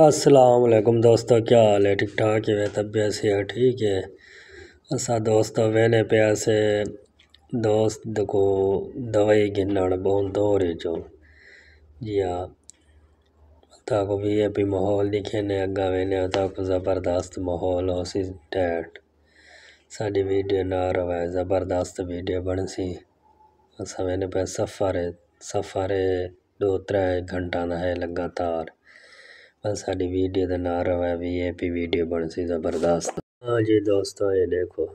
असलम दोस्तों क्या हाल है ठीक ठाक है तबियत से है ठीक है असा दोस्तों मैंने पे से दोस्त को दवाई गिनण बहुत दौर है जो जी हाँ तक भी ये भी माहौल दिखे ने अगा वेने ज़बरदस्त माहौल हो सी टैट साड़ी वीडियो ना रवाए ज़बरदस्त वीडियो बन सी असा मैंने पे सफ़र सफ़र दो त्रै घंटा ना है लगातार साढ़ी वीडियो का ना रहा है भी ए पी वीडियो बन सी ज़बरदस्त हाँ जी दोस्तों ये देखो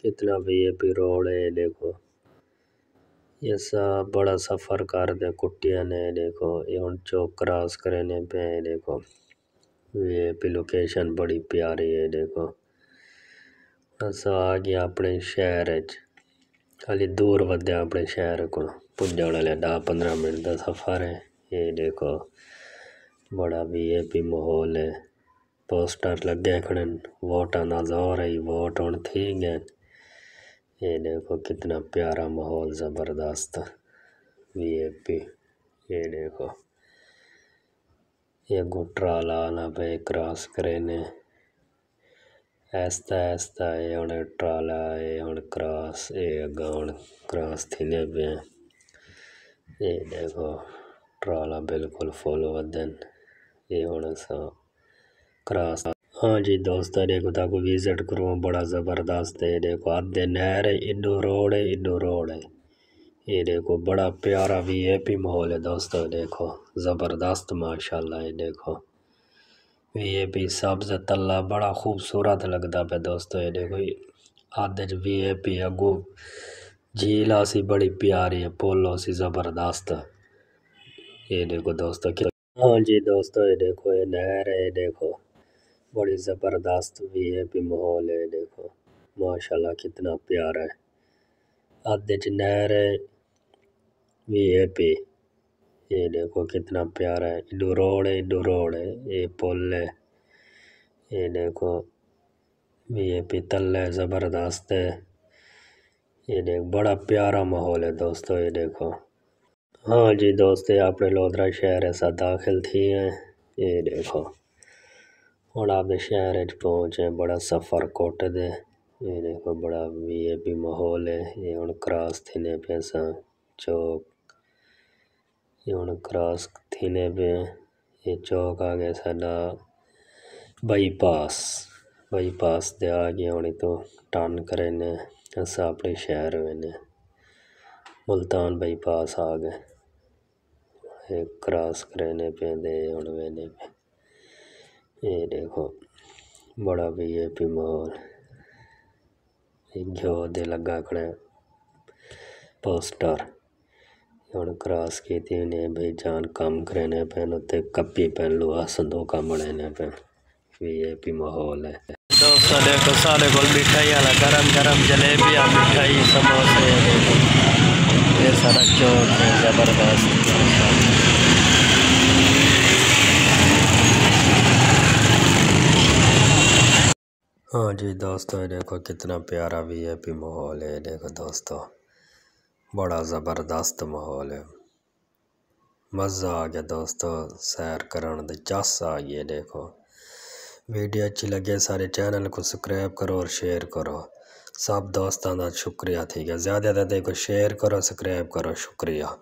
कितना वी ए पी रोड है ये देखो ये सब बड़ा सफ़र कर दे कुटिया ने देखो ये हम चौक क्रॉस करने पे है देखो ए पी लोकेशन बड़ी प्यारी है देखो अस आ गया अपने शहर खाली दूर बदया अपने शहर को पुजा वाले दस पंद्रह मिनट का सफ़र है ये देखो बड़ा पी माहौल है पोस्टर लगे खड़े वोटा ना जोर है वोट होने थी गए ये देखो कितना प्यारा माहौल जबरदस्त पी ये देखो ये गुटरा ला पे क्रॉस करे ने ऐसा ऐसा ये हूँ ट्राला ये हूँ क्रॉस ये अगा हूँ क्रॉस थीने पे ये देखो ट्राला बिल्कुल फुल वन ये होना सा हाँ जी दोस्त देखो तक विजिट करो बड़ा ज़बरदस्त है देखो आधे नहर है इडो रोड है इडो रोड है ये देखो बड़ा प्यारा वी ए पी माहौल है दोस्तों देखो ज़बरदस्त माशाल्लाह ये देखो वी ए पी सब्ज़ तला बड़ा खूबसूरत लगता पे दोस्तों ये देखो आधे वी ए पी अगू झील आसी बड़ी प्यारी है पोलो सी ज़बरदस्त ये देखो दोस्तों हाँ जी दोस्तों ये देखो ये नहर है ये देखो बड़ी ज़बरदस्त भी है भी माहौल है देखो माशाल्लाह कितना प्यारा है आधे च नहर है भी है पे ये देखो कितना प्यारा है इडू रोड है इडू रोड है ये पुल है ये देखो भी पी तल है ज़बरदस्त है ये देख बड़ा प्यारा माहौल है दोस्तों ये देखो हाँ जी दोस्त ये अपने लोधरा शहर असा दाखिल थी है ये देखो हम आप शहर च पहुँचे बड़ा सफ़र कोट दे ये देखो बड़ा वी ए पी माहौल है ये हुन क्रॉस थिने पे असा चौक ये हुन क्रॉस थिने पे ये चौक आगे साडा बाईपास बाईपास दे आगे हम तो टर्न करेने असा अपने शहर वेने मुल्तान बाईपास आ गए क्रॉस करने पे दे और पे ये देखो बड़ा भी ये पी माहौल घ्यो दे लगा खड़े पोस्टर और क्रॉस की थी ने भाई जान काम करने पे उतने कपी पहन लो संदो काम लेने पे भी ये पी माहौल है दोस्तों देखो सारे को मिठाई वाला गरम गरम जलेबियाँ मिठाई समोसे ये सारा चौक है ज़बरदस्त हाँ जी दोस्तों देखो कितना प्यारा वी आई पी माहौल है देखो दोस्तों बड़ा ज़बरदस्त माहौल है मज़ा आ गया दोस्तों सैर करण चस आ गया देखो वीडियो अच्छी लगे सारे चैनल को सब्सक्राइब करो और शेयर करो सब दोस्तों का शुक्रिया ठीक है ज़्यादा ज़्यादा देखो शेयर करो सब्सक्राइब करो शुक्रिया